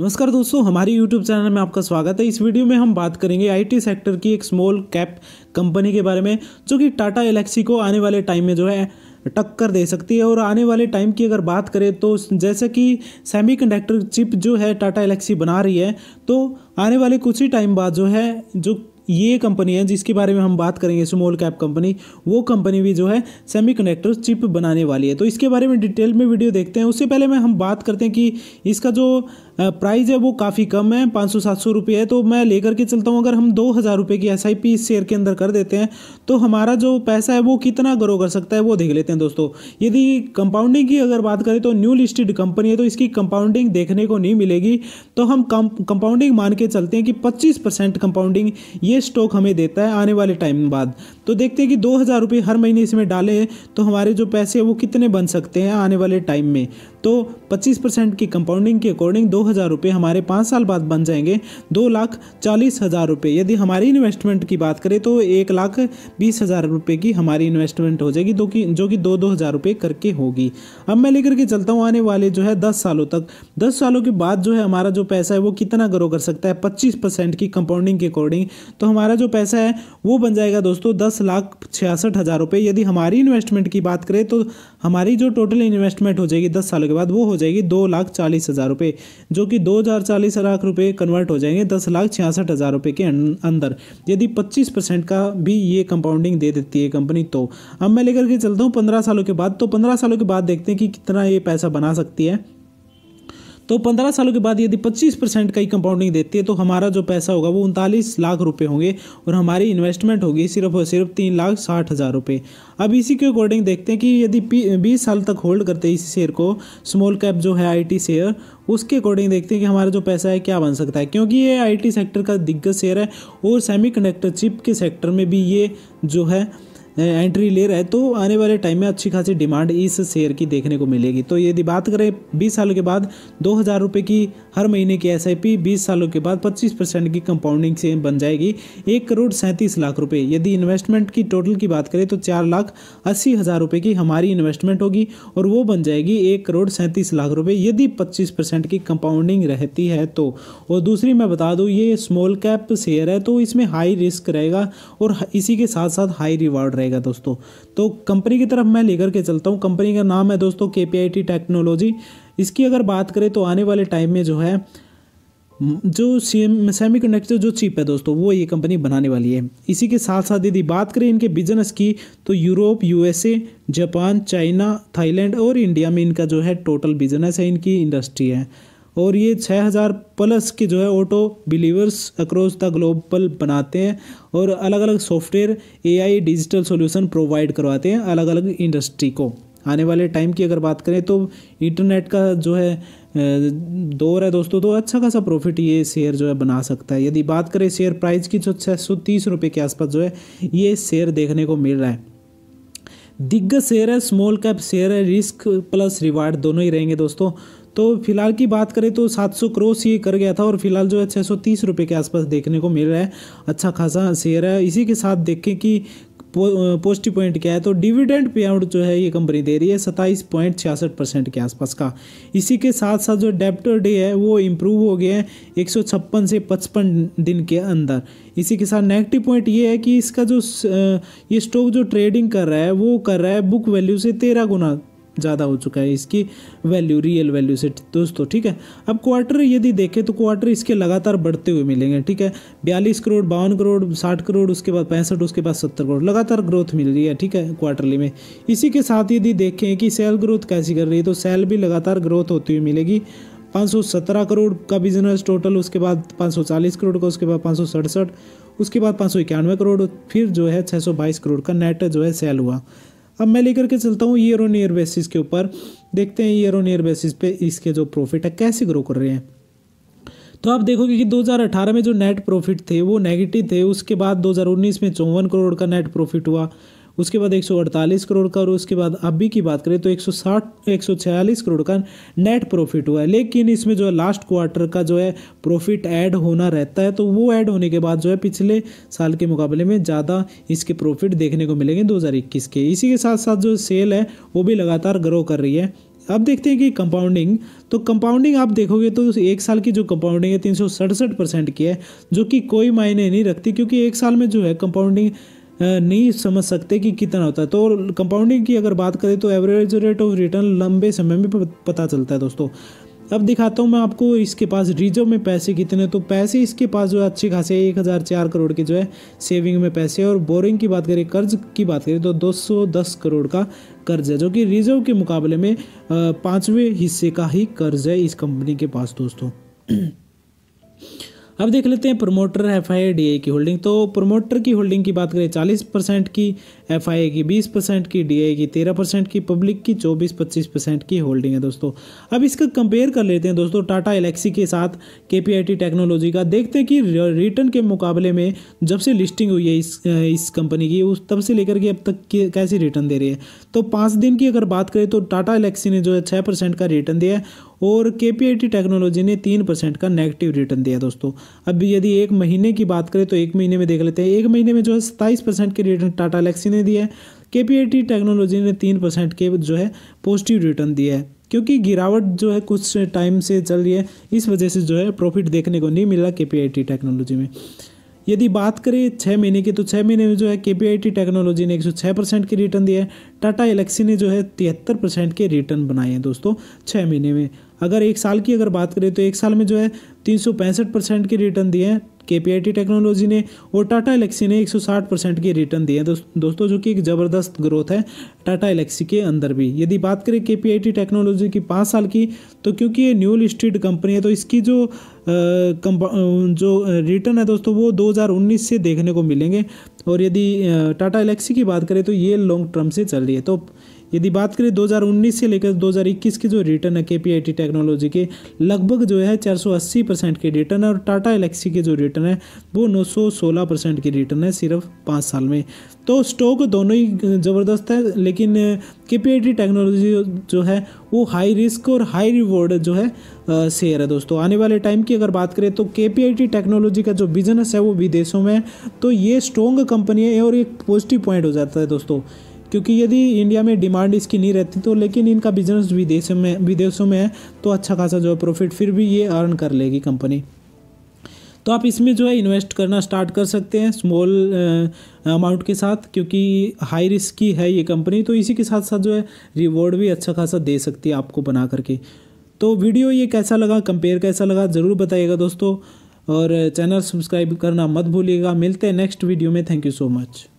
नमस्कार दोस्तों हमारे YouTube चैनल में आपका स्वागत है इस वीडियो में हम बात करेंगे आईटी सेक्टर की एक स्मॉल कैप कंपनी के बारे में जो कि टाटा एलेक्सी को आने वाले टाइम में जो है टक्कर दे सकती है और आने वाले टाइम की अगर बात करें तो जैसे कि सेमीकंडक्टर चिप जो है टाटा एलेक्सी बना रही है तो आने वाले कुछ ही टाइम बाद जो है जो ये कंपनी है जिसके बारे में हम बात करेंगे स्मॉल कैप कंपनी वो कंपनी भी जो है सेमीकंडक्टर चिप बनाने वाली है तो इसके बारे में डिटेल में वीडियो देखते हैं उससे पहले मैं हम बात करते हैं कि इसका जो प्राइस है वो काफ़ी कम है पाँच सौ सात सौ रुपये है तो मैं लेकर के चलता हूँ अगर हम दो हज़ार रुपये की एस आई पी इस शेयर के अंदर कर देते हैं तो हमारा जो पैसा है वो कितना ग्रो कर सकता है वो देख लेते हैं दोस्तों यदि कंपाउंडिंग की अगर बात करें तो न्यू लिस्टेड कंपनी है तो इसकी कंपाउंडिंग देखने को नहीं मिलेगी तो हम कंपाउंडिंग मान के चलते हैं कि पच्चीस परसेंट कंपाउंडिंग ये स्टॉक हमें देता है आने वाले टाइम बाद तो देखते हैं कि दो हज़ार रुपये हर महीने इसमें डाले तो हमारे जो पैसे हैं वो कितने बन सकते हैं आने वाले टाइम में तो पच्चीस परसेंट की कंपाउंडिंग के अकॉर्डिंग दो हज़ार रुपये हमारे पाँच साल बाद बन जाएंगे दो लाख चालीस हज़ार रुपये यदि हमारी इन्वेस्टमेंट की बात करें तो एक लाख बीस हज़ार रुपये की हमारी इन्वेस्टमेंट हो जाएगी दो की जो कि दो दो हज़ार रुपये करके होगी अब मैं लेकर के चलता हूँ आने वाले जो है दस सालों तक दस सालों के बाद जो है हमारा जो पैसा है वो कितना ग्रो कर सकता है पच्चीस की कंपाउंडिंग के अकॉर्डिंग तो हमारा जो पैसा है वो बन जाएगा दोस्तों दस लाख छियासठ हज़ार रुपये यदि हमारी इन्वेस्टमेंट की बात करें तो हमारी जो टोटल इन्वेस्टमेंट हो जाएगी दस सालों के बाद वो हो जाएगी दो लाख चालीस हज़ार रुपये जो कि दो हज़ार चालीस लाख रुपये कन्वर्ट हो जाएंगे दस लाख छियासठ हज़ार रुपये के अंदर यदि पच्चीस परसेंट का भी ये कंपाउंडिंग दे देती है कंपनी तो अब मैं लेकर के चलता हूँ पंद्रह सालों के बाद तो पंद्रह सालों के बाद देखते हैं कि कितना ये पैसा बना सकती है तो पंद्रह सालों के बाद यदि पच्चीस परसेंट का ही कंपाउंडिंग देती है तो हमारा जो पैसा होगा वो उनतालीस लाख रुपये होंगे और हमारी इन्वेस्टमेंट होगी सिर्फ और सिर्फ तीन लाख साठ हज़ार रुपये अब इसी के अकॉर्डिंग देखते हैं कि यदि बीस साल तक होल्ड करते हैं इस शेयर को स्मॉल कैप जो है टी शेयर उसके अकॉर्डिंग देखते हैं कि हमारा जो पैसा है क्या बन सकता है क्योंकि ये टी सेक्टर का दिग्गज शेयर है और कंडक्टर चिप के सेक्टर में भी ये जो है एंट्री ले रहा है तो आने वाले टाइम में अच्छी खासी डिमांड इस शेयर की देखने को मिलेगी तो यदि बात करें बीस सालों के बाद दो हज़ार रुपये की हर महीने की एस आई पी बीस सालों के बाद पच्चीस परसेंट की कंपाउंडिंग से बन जाएगी एक करोड़ सैंतीस लाख रुपये यदि इन्वेस्टमेंट की टोटल की बात करें तो चार लाख अस्सी हज़ार रुपये की हमारी इन्वेस्टमेंट होगी और वो बन जाएगी एक करोड़ सैंतीस लाख रुपये यदि पच्चीस परसेंट की कंपाउंडिंग रहती है तो और दूसरी मैं बता दूँ ये स्मॉल कैप शेयर है तो इसमें हाई रिस्क रहेगा और इसी के साथ साथ हाई रिवॉर्ड रहेगा जाएगा दोस्तों तो कंपनी की तरफ मैं लेकर के चलता हूँ कंपनी का नाम है दोस्तों के टेक्नोलॉजी इसकी अगर बात करें तो आने वाले टाइम में जो है जो सी सेमी कंडक्टर जो चिप है दोस्तों वो ये कंपनी बनाने वाली है इसी के साथ साथ यदि बात करें इनके बिजनेस की तो Europe USA Japan China Thailand और इंडिया में इनका जो है टोटल बिजनेस है इनकी इंडस्ट्री है और ये 6000 प्लस के जो है auto believers across the global बनाते हैं और अलग अलग software AI digital solution provide करवाते हैं अलग अलग इंडस्ट्री को आने वाले टाइम की अगर बात करें तो इंटरनेट का जो है दौर है दोस्तों तो अच्छा खासा प्रॉफिट ये शेयर जो है बना सकता है यदि बात करें शेयर प्राइस की तो छः सौ तीस रुपये के आसपास जो है ये शेयर देखने को मिल रहा है दिग्गज शेयर है स्मॉल कैप शेयर है रिस्क प्लस रिवार्ड दोनों ही रहेंगे दोस्तों तो फिलहाल की बात करें तो 700 क्रॉस ये कर गया था और फिलहाल जो है छः सौ के आसपास देखने को मिल रहा है अच्छा खासा शेयर है इसी के साथ देखें कि पॉजिटिव पॉइंट क्या है तो डिविडेंड पे आउट जो है ये कंपनी दे रही है सत्ताईस पॉइंट छियासठ परसेंट के आसपास का इसी के साथ साथ जो डेप्टर डे है वो इम्प्रूव हो गया है एक सौ छप्पन से पचपन दिन के अंदर इसी के साथ नेगेटिव पॉइंट ये है कि इसका जो ये स्टॉक जो ट्रेडिंग कर रहा है वो कर रहा है बुक वैल्यू से तेरह गुना ज़्यादा हो चुका है इसकी वैल्यू रियल वैल्यू से दोस्तों ठीक है अब क्वार्टर यदि देखें तो क्वार्टर इसके लगातार बढ़ते हुए मिलेंगे ठीक है बयालीस करोड़ बावन करोड़ साठ करोड़ उसके बाद पैंसठ उसके बाद सत्तर करोड़ लगातार ग्रोथ मिल रही है ठीक है क्वार्टरली में इसी के साथ यदि देखें कि सेल ग्रोथ कैसी कर रही है तो सेल भी लगातार ग्रोथ होती हुई मिलेगी 517 करोड़ का बिजनेस टोटल उसके बाद 540 करोड़ का उसके बाद पाँच उसके बाद पाँच करोड़ फिर जो है 622 करोड़ का नेट जो है सेल हुआ अब मैं लेकर के चलता हूँ ईयर ऑन ईयर बेसिस के ऊपर देखते हैं ईयर ऑन ईयर बेसिस पे इसके जो प्रॉफिट है कैसे ग्रो कर रहे हैं तो आप देखोगे कि 2018 में जो नेट प्रॉफिट थे वो नेगेटिव थे उसके बाद 2019 में चौवन करोड़ का नेट प्रॉफिट हुआ उसके बाद 148 करोड़ का और उसके बाद अभी की बात करें तो 160 146 करोड़ का नेट प्रॉफिट हुआ है लेकिन इसमें जो है लास्ट क्वार्टर का जो है प्रॉफिट ऐड होना रहता है तो वो ऐड होने के बाद जो है पिछले साल के मुकाबले में ज़्यादा इसके प्रॉफिट देखने को मिलेंगे दो के इसी के साथ साथ जो सेल है वो भी लगातार ग्रो कर रही है अब देखते हैं कि कंपाउंडिंग तो कंपाउंडिंग आप देखोगे तो एक साल की जो कंपाउंडिंग है तीन परसेंट की है जो कि कोई मायने नहीं रखती क्योंकि एक साल में जो है कंपाउंडिंग नहीं समझ सकते कि कितना होता है तो कंपाउंडिंग की अगर बात करें तो एवरेज रेट ऑफ रिटर्न लंबे समय में पता चलता है दोस्तों अब दिखाता हूँ मैं आपको इसके पास रिजर्व में पैसे कितने तो पैसे इसके पास जो है अच्छे खासे एक हज़ार चार करोड़ के जो है सेविंग में पैसे और बोरिंग की बात करें कर्ज की बात करें तो दो सौ दस करोड़ का कर्ज है जो कि रिजर्व के मुकाबले में पाँचवें हिस्से का ही कर्ज है इस कंपनी के पास दोस्तों अब देख लेते हैं प्रमोटर एफ आई डी की होल्डिंग तो प्रमोटर की होल्डिंग की बात करें चालीस परसेंट की एफ आई की बीस परसेंट की डी की तेरह परसेंट की पब्लिक की चौबीस पच्चीस परसेंट की होल्डिंग है दोस्तों अब इसका कंपेयर कर लेते हैं दोस्तों टाटा एलेक्सी के साथ के टेक्नोलॉजी का देखते हैं कि रिटर्न के मुकाबले में जब से लिस्टिंग हुई है इस इस कंपनी की उस तब से लेकर के अब तक कैसे रिटर्न दे रही है तो पाँच दिन की अगर बात करें तो टाटा एलेक्सी ने जो है छः परसेंट का रिटर्न दिया है और के टेक्नोलॉजी ने तीन परसेंट का नेगेटिव रिटर्न दिया दोस्तों अब यदि एक महीने की बात करें तो एक महीने में देख लेते हैं एक महीने में जो है सत्ताईस परसेंट के रिटर्न टाटा एलेक्सी ने दिया है के टेक्नोलॉजी ने तीन परसेंट के जो है पॉजिटिव रिटर्न दिया है क्योंकि गिरावट जो है कुछ टाइम से चल रही है इस वजह से जो है प्रॉफिट देखने को नहीं मिला के टेक्नोलॉजी में यदि बात करें छः महीने की तो छः महीने में जो है के टेक्नोलॉजी ने एक सौ छः परसेंट के रिटर्न दिया है टाटा एलेक्सी ने जो है तिहत्तर परसेंट के रिटर्न बनाए हैं दोस्तों छः महीने में अगर एक साल की अगर बात करें तो एक साल में जो है 365 परसेंट के रिटर्न दिए हैं के टेक्नोलॉजी ने और टाटा एलेक्सी ने 160 परसेंट के रिटर्न दिए हैं दो, दोस्तों जो कि एक ज़बरदस्त ग्रोथ है टाटा एलेक्सी के अंदर भी यदि बात करें के टेक्नोलॉजी की पाँच साल की तो क्योंकि ये न्यू लिस्टेड कंपनी है तो इसकी जो आ, जो रिटर्न है दोस्तों वो 2019 से देखने को मिलेंगे और यदि टाटा एलेक्सी की बात करें तो ये लॉन्ग टर्म से चल रही है तो यदि बात करें 2019 से लेकर 2021 के जो रिटर्न है के टेक्नोलॉजी के लगभग जो है 480 परसेंट के रिटर्न है और टाटा एलेक्सी के जो रिटर्न है वो नौ सौ सोलह परसेंट के रिटर्न है सिर्फ पाँच साल में तो स्टॉक दोनों ही ज़बरदस्त है लेकिन के टेक्नोलॉजी जो है वो हाई रिस्क और हाई रिवॉर्ड जो है शेयर है दोस्तों आने वाले टाइम की अगर बात करें तो के टेक्नोलॉजी का जो बिजनेस है वो विदेशों में है तो ये स्ट्रॉन्ग कंपनी है और एक पॉजिटिव पॉइंट हो जाता है दोस्तों क्योंकि यदि इंडिया में डिमांड इसकी नहीं रहती तो लेकिन इनका बिजनेस विदेशों में विदेशों में है तो अच्छा खासा जो है प्रॉफिट फिर भी ये अर्न कर लेगी कंपनी तो आप इसमें जो है इन्वेस्ट करना स्टार्ट कर सकते हैं स्मॉल अमाउंट के साथ क्योंकि हाई रिस्क की है ये कंपनी तो इसी के साथ साथ जो है रिवॉर्ड भी अच्छा खासा दे सकती है आपको बना करके तो वीडियो ये कैसा लगा कंपेयर कैसा लगा ज़रूर बताइएगा दोस्तों और चैनल सब्सक्राइब करना मत भूलिएगा मिलते हैं नेक्स्ट वीडियो में थैंक यू सो मच